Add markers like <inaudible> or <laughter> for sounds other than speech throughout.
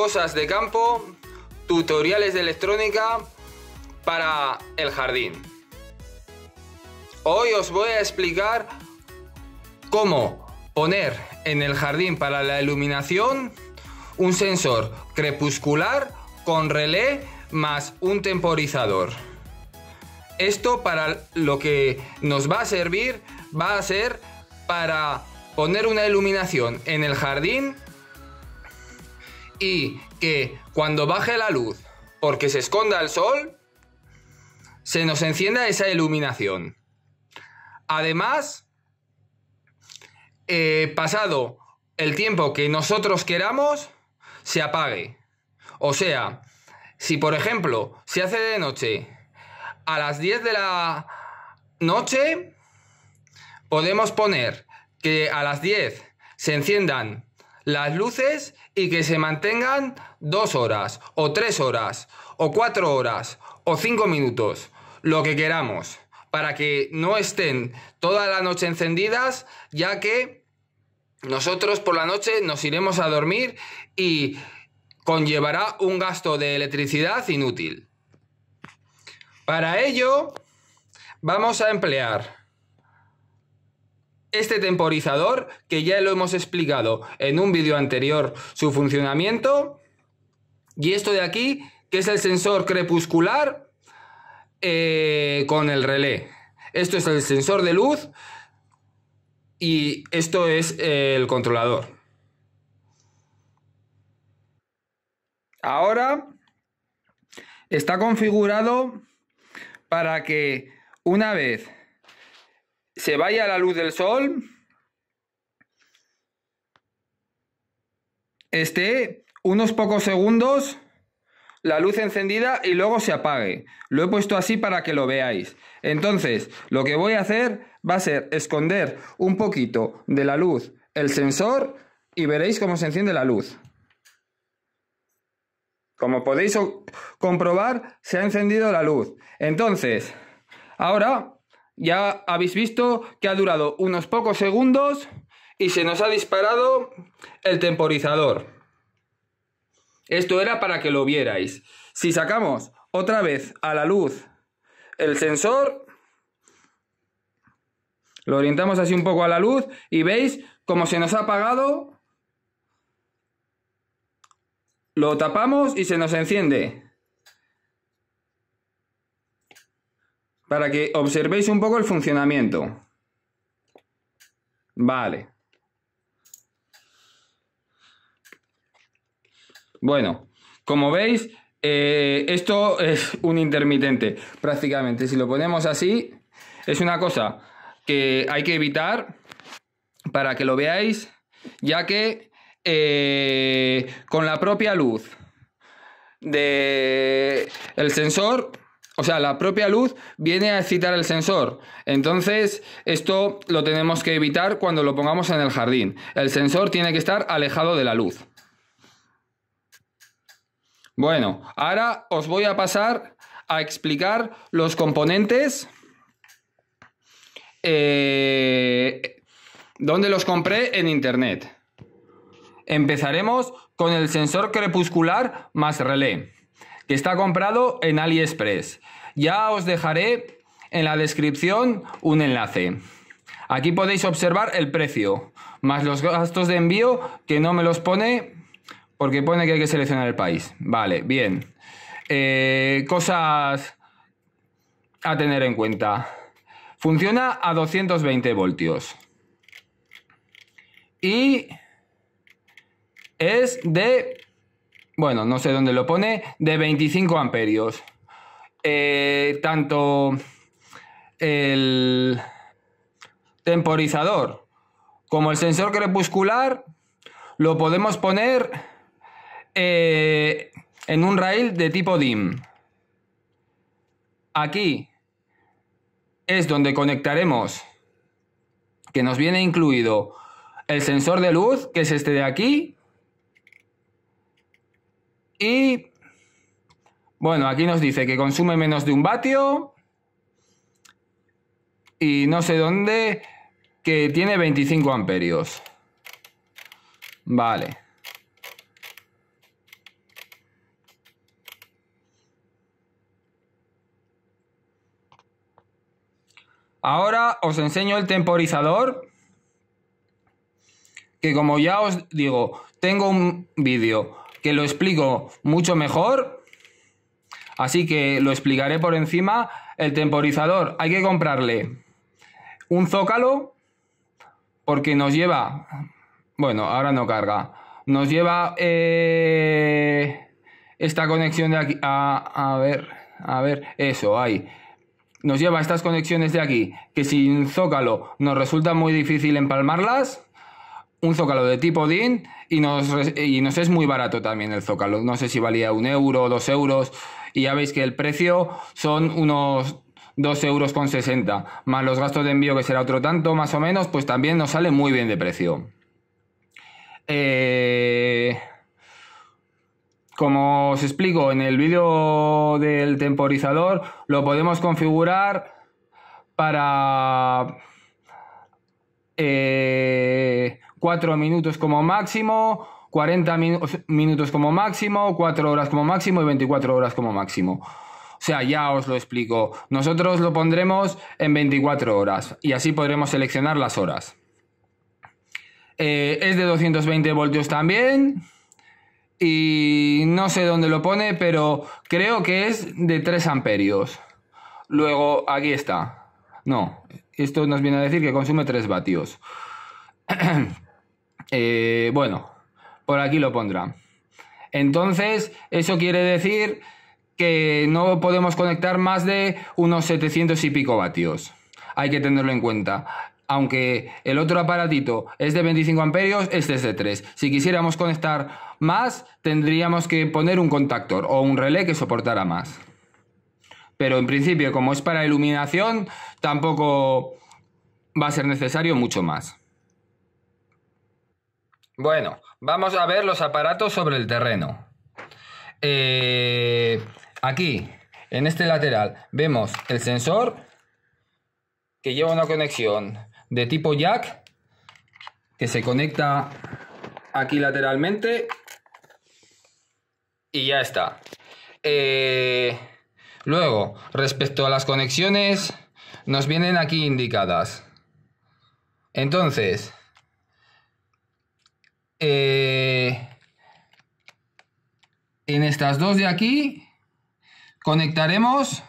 cosas de campo, tutoriales de electrónica para el jardín. Hoy os voy a explicar cómo poner en el jardín para la iluminación un sensor crepuscular con relé más un temporizador. Esto para lo que nos va a servir va a ser para poner una iluminación en el jardín y que cuando baje la luz porque se esconda el sol, se nos encienda esa iluminación. Además, eh, pasado el tiempo que nosotros queramos, se apague. O sea, si por ejemplo se hace de noche a las 10 de la noche, podemos poner que a las 10 se enciendan las luces y que se mantengan dos horas o tres horas o cuatro horas o cinco minutos, lo que queramos, para que no estén toda la noche encendidas, ya que nosotros por la noche nos iremos a dormir y conllevará un gasto de electricidad inútil. Para ello, vamos a emplear este temporizador, que ya lo hemos explicado en un vídeo anterior su funcionamiento, y esto de aquí, que es el sensor crepuscular eh, con el relé. Esto es el sensor de luz y esto es el controlador. Ahora está configurado para que una vez se vaya la luz del sol, esté unos pocos segundos la luz encendida y luego se apague. Lo he puesto así para que lo veáis. Entonces, lo que voy a hacer va a ser esconder un poquito de la luz el sensor y veréis cómo se enciende la luz. Como podéis comprobar, se ha encendido la luz. Entonces, ahora ya habéis visto que ha durado unos pocos segundos y se nos ha disparado el temporizador. Esto era para que lo vierais. Si sacamos otra vez a la luz el sensor, lo orientamos así un poco a la luz y veis cómo se nos ha apagado. Lo tapamos y se nos enciende. para que observéis un poco el funcionamiento. Vale. Bueno, como veis, eh, esto es un intermitente, prácticamente. Si lo ponemos así, es una cosa que hay que evitar para que lo veáis, ya que eh, con la propia luz del sensor o sea, la propia luz viene a excitar el sensor. Entonces, esto lo tenemos que evitar cuando lo pongamos en el jardín. El sensor tiene que estar alejado de la luz. Bueno, ahora os voy a pasar a explicar los componentes. Eh, donde los compré en internet. Empezaremos con el sensor crepuscular más relé que está comprado en AliExpress. Ya os dejaré en la descripción un enlace. Aquí podéis observar el precio, más los gastos de envío que no me los pone porque pone que hay que seleccionar el país. Vale, bien. Eh, cosas a tener en cuenta. Funciona a 220 voltios. Y es de bueno, no sé dónde lo pone, de 25 amperios. Eh, tanto el temporizador como el sensor crepuscular lo podemos poner eh, en un rail de tipo DIM. Aquí es donde conectaremos, que nos viene incluido el sensor de luz, que es este de aquí, y bueno, aquí nos dice que consume menos de un vatio y no sé dónde, que tiene 25 amperios. Vale. Ahora os enseño el temporizador, que como ya os digo, tengo un vídeo que lo explico mucho mejor. Así que lo explicaré por encima. El temporizador hay que comprarle un zócalo porque nos lleva... Bueno, ahora no carga. Nos lleva eh, esta conexión de aquí... A, ver, a ver, eso, hay, nos lleva estas conexiones de aquí, que sin zócalo nos resulta muy difícil empalmarlas un zócalo de tipo DIN y nos, y nos es muy barato también el zócalo. No sé si valía un euro, dos euros. Y ya veis que el precio son unos dos euros con 60, más los gastos de envío que será otro tanto más o menos, pues también nos sale muy bien de precio. Eh, como os explico en el vídeo del temporizador, lo podemos configurar para eh, 4 minutos como máximo, 40 minutos como máximo, 4 horas como máximo y 24 horas como máximo. O sea, ya os lo explico. Nosotros lo pondremos en 24 horas y así podremos seleccionar las horas. Eh, es de 220 voltios también. Y no sé dónde lo pone, pero creo que es de 3 amperios. Luego, aquí está. No, esto nos viene a decir que consume 3 vatios. <clears throat> Eh, bueno, por aquí lo pondrá. Entonces, eso quiere decir que no podemos conectar más de unos 700 y pico vatios. Hay que tenerlo en cuenta. Aunque el otro aparatito es de 25 amperios, este es de 3. Si quisiéramos conectar más, tendríamos que poner un contactor o un relé que soportara más. Pero en principio, como es para iluminación, tampoco va a ser necesario mucho más. Bueno, vamos a ver los aparatos sobre el terreno. Eh, aquí, en este lateral, vemos el sensor que lleva una conexión de tipo jack que se conecta aquí lateralmente y ya está. Eh, luego, respecto a las conexiones, nos vienen aquí indicadas. Entonces, eh, en estas dos de aquí conectaremos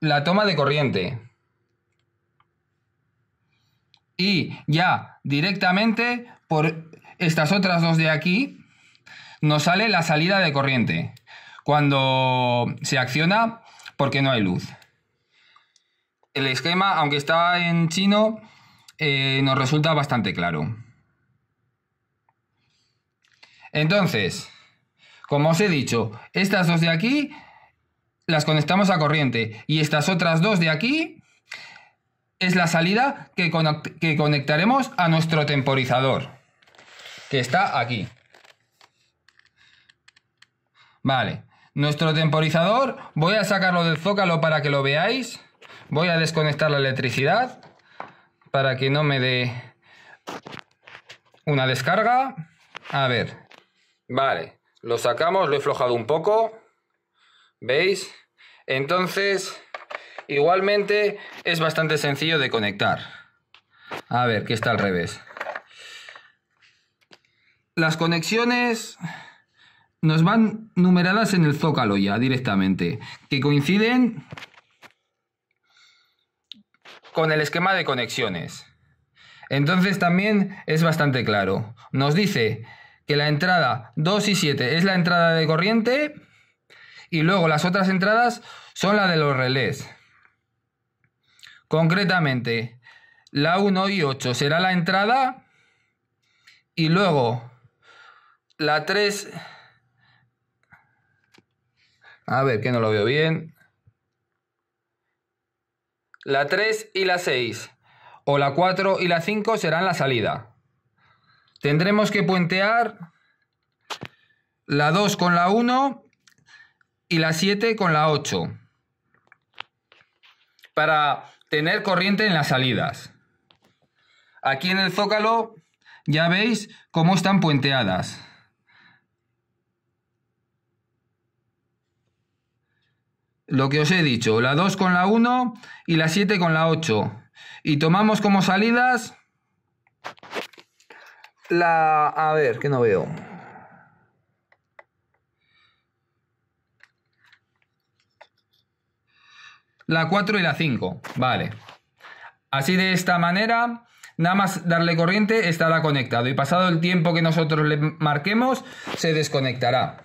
la toma de corriente. Y ya directamente por estas otras dos de aquí nos sale la salida de corriente cuando se acciona porque no hay luz. El esquema, aunque está en chino, eh, nos resulta bastante claro. Entonces, como os he dicho, estas dos de aquí las conectamos a corriente y estas otras dos de aquí es la salida que, conectaremos a nuestro temporizador, que está aquí. Vale, nuestro temporizador, voy a sacarlo del zócalo para que lo veáis. Voy a desconectar la electricidad para que no me dé una descarga. A ver, Vale, lo sacamos, lo he flojado un poco. ¿Veis? Entonces, igualmente es bastante sencillo de conectar. A ver, que está al revés. Las conexiones nos van numeradas en el zócalo ya directamente, que coinciden con el esquema de conexiones. Entonces también es bastante claro. Nos dice que la entrada 2 y 7 es la entrada de corriente y luego las otras entradas son la de los relés. Concretamente, la 1 y 8 será la entrada y luego la 3... A ver, que no lo veo bien. La 3 y la 6 o la 4 y la 5 serán la salida. Tendremos que puentear la 2 con la 1 y la 7 con la 8 para tener corriente en las salidas. Aquí en el zócalo ya veis cómo están puenteadas. Lo que os he dicho, la 2 con la 1 y la 7 con la 8. Y tomamos como salidas la. A ver, que no veo. La 4 y la 5. Vale. Así de esta manera, nada más darle corriente estará conectado. Y pasado el tiempo que nosotros le marquemos, se desconectará.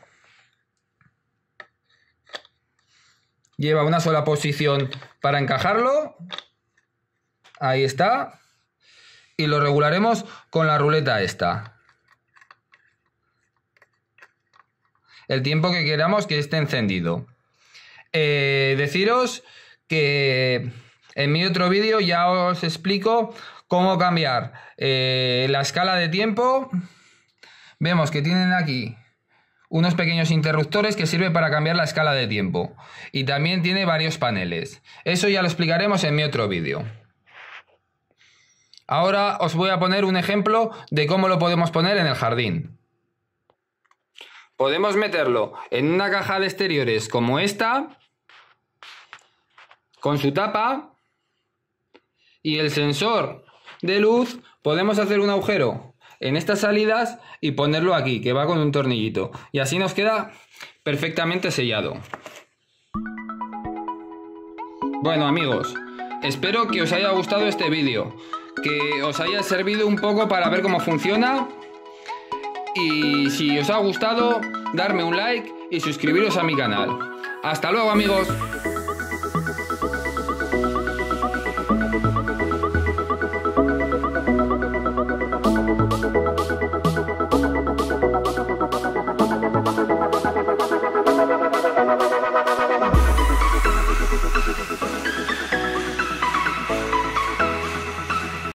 Lleva una sola posición para encajarlo. Ahí está y lo regularemos con la ruleta esta. El tiempo que queramos que esté encendido. Eh, deciros que en mi otro vídeo ya os explico cómo cambiar eh, la escala de tiempo. Vemos que tienen aquí unos pequeños interruptores que sirven para cambiar la escala de tiempo. Y también tiene varios paneles. Eso ya lo explicaremos en mi otro vídeo. Ahora os voy a poner un ejemplo de cómo lo podemos poner en el jardín. Podemos meterlo en una caja de exteriores como esta, con su tapa, y el sensor de luz podemos hacer un agujero en estas salidas y ponerlo aquí, que va con un tornillito. Y así nos queda perfectamente sellado. Bueno amigos, espero que os haya gustado este vídeo que os haya servido un poco para ver cómo funciona. Y si os ha gustado, darme un like y suscribiros a mi canal. Hasta luego amigos.